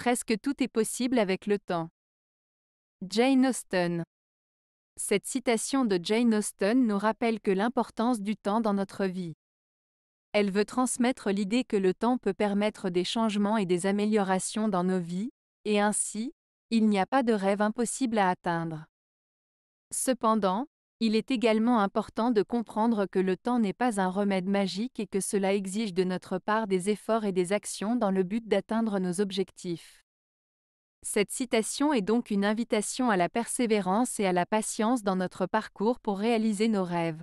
Presque tout est possible avec le temps. Jane Austen. Cette citation de Jane Austen nous rappelle que l'importance du temps dans notre vie. Elle veut transmettre l'idée que le temps peut permettre des changements et des améliorations dans nos vies, et ainsi, il n'y a pas de rêve impossible à atteindre. Cependant, il est également important de comprendre que le temps n'est pas un remède magique et que cela exige de notre part des efforts et des actions dans le but d'atteindre nos objectifs. Cette citation est donc une invitation à la persévérance et à la patience dans notre parcours pour réaliser nos rêves.